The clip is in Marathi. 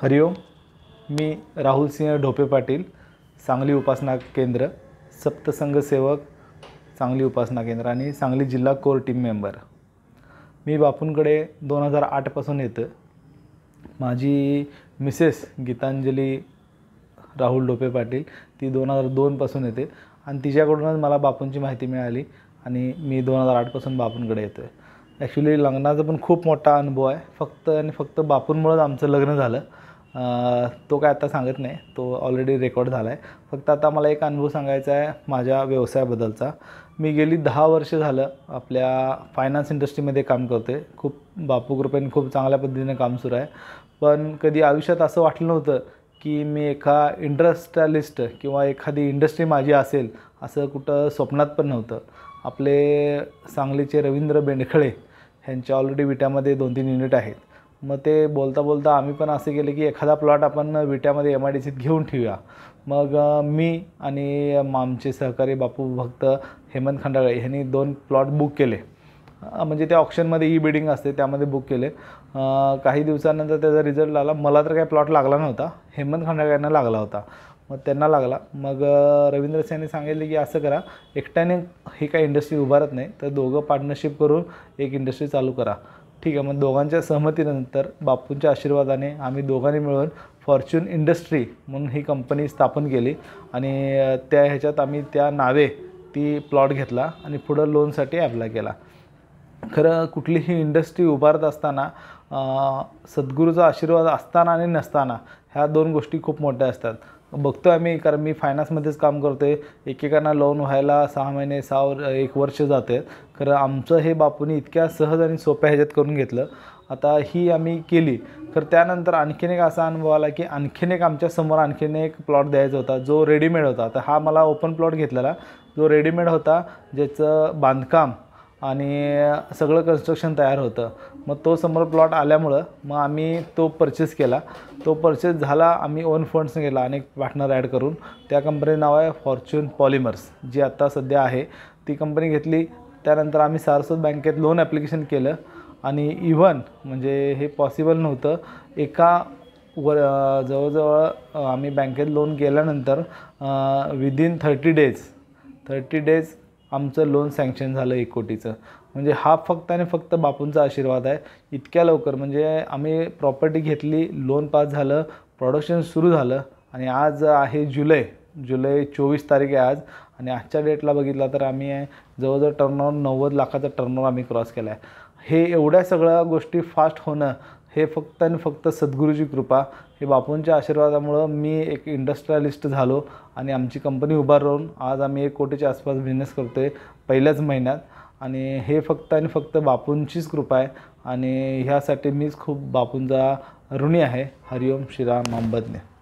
हरिओम मी राहुल सिंह ढोपे पाटील सांगली उपासना केंद्र सप्तसंघ सेवक सांगली उपासना केंद्र आणि सांगली जिल्हा कोर टीम मेंबर मी बापूंकडे दोन हजार आठपासून येतं माझी मिसेस गीतांजली राहुल ढोपे पाटील ती दोन हजार दोनपासून येते आणि तिच्याकडूनच मला बापूंची माहिती मिळाली आणि मी दोन हजार आठपासून बापूंकडे येतो ॲक्च्युली लग्नाचा पण खूप मोठा अनुभव आहे फक्त आणि फक्त बापूंमुळंच आमचं लग्न झालं तो काय आता सांगत नाही तो ऑलरेडी रेकॉर्ड झाला आहे फक्त आता मला एक अनुभव सांगायचा आहे माझ्या व्यवसायाबद्दलचा मी गेली दहा वर्ष झालं आपल्या फायनान्स इंडस्ट्रीमध्ये काम करते खूप बापू कृपेने खूप चांगल्या पद्धतीने काम सुरू आहे पण कधी आयुष्यात असं वाटलं नव्हतं की मी एका इंडस्ट्रियलिस्ट किंवा एखादी इंडस्ट्री माझी असेल असं कुठं स्वप्नात पण नव्हतं आपले सांगलीचे रवींद्र बेंडखळे ह्यांच्या ऑलरेडी विट्यामध्ये दोन तीन युनिट आहेत मग ते बोलता बोलता आम्ही पण असे केले की एखादा प्लॉट आपण विट्यामध्ये एम आय डी सीत घेऊन ठेवूया मग मी आणि आमचे सहकारी बापू भक्त हेमंत खंडाळे ह्यांनी दोन प्लॉट बुक केले म्हणजे त्या ऑप्शनमध्ये ई बिडिंग असते त्यामध्ये बुक केले काही दिवसानंतर त्याचा रिझल्ट आला मला तर काही प्लॉट लागला नव्हता हेमंत खंडाळे यांना लागला होता मग त्यांना लागला मग रवींद्र सेने सांगितले की असं करा एकट्याने ही काही इंडस्ट्री उभारत नाही तर दोघं पार्टनरशिप करून एक इंडस्ट्री चालू करा ठीक आहे मग दोघांच्या सहमतीनंतर बापूंच्या आशीर्वादाने आम्ही दोघांनी मिळून फॉर्च्यून इंडस्ट्री म्हणून ही कंपनी स्थापन केली आणि त्या ह्याच्यात आम्ही त्या नावे ती प्लॉट घेतला आणि पुढं लोनसाठी ॲप्लाय केला खरं कुठलीही इंडस्ट्री उभारत असताना सद्गुरूचा आशीर्वाद असताना आणि नसताना ह्या दोन गोष्टी खूप मोठ्या असतात बघतो आम्ही कारण मी फायनान्समध्येच काम करतो आहे एकेकांना लोन व्हायला सहा महिने सहा एक वर्ष जाते खरं आमचं हे बापूने इतक्या सहज आणि सोप्या ह्याच्यात करून घेतलं आता ही आम्ही केली तर त्यानंतर आणखीन एक असा अनुभव आला की आणखीन एक आमच्यासमोर आणखीन एक प्लॉट द्यायचा होता जो रेडीमेड होता तर हा मला ओपन प्लॉट घेतलेला जो रेडीमेड होता ज्याचं बांधकाम आणि सगळं कन्स्ट्रक्शन तयार होतं मग तो समोर प्लॉट आल्यामुळं मग आम्ही तो परचेस केला तो परचेस झाला आम्ही ओन फंड्सने केला अनेक पार्टनर ॲड करून त्या कंपनीचं नाव आहे फॉर्च्युन पॉलिमर्स जी आत्ता सध्या आहे ती कंपनी घेतली त्यानंतर आम्ही सारस्वत बँकेत लोन ॲप्लिकेशन केलं आणि इव्हन म्हणजे हे पॉसिबल नव्हतं एका व जवळजवळ आम्ही बँकेत लोन केल्यानंतर within thirty days thirty days आमचं लोन सँक्शन झालं एक कोटीचं म्हणजे हा फक्त आणि फक्त बापूंचा आशीर्वाद आहे इतक्या लवकर म्हणजे आम्ही प्रॉपर्टी घेतली लोन पास झालं प्रोडक्शन सुरू झालं आणि आज आहे जुलै जुलै चोवीस तारीख आहे आज आणि आजच्या डेटला बघितला तर आम्ही जवळजवळ टर्नओवर नव्वद लाखाचा टर्नओवर आम्ही क्रॉस केला आहे हे एवढ्या सगळ्या गोष्टी फास्ट होणं हे फक्त आणि फक्त सद्गुरूची कृपा हे बापूंच्या आशीर्वादामुळं मी एक इंडस्ट्रियलिस्ट झालो आणि आमची कंपनी राहून आज आम्ही एक कोटीच्या आसपास बिझनेस करतो आहे पहिल्याच महिन्यात आणि हे फक्त आणि फक्त बापूंचीच कृपा आहे आणि ह्यासाठी मीच खूप बापूंचा ऋणी आहे हरिओम श्रीराम अंबदने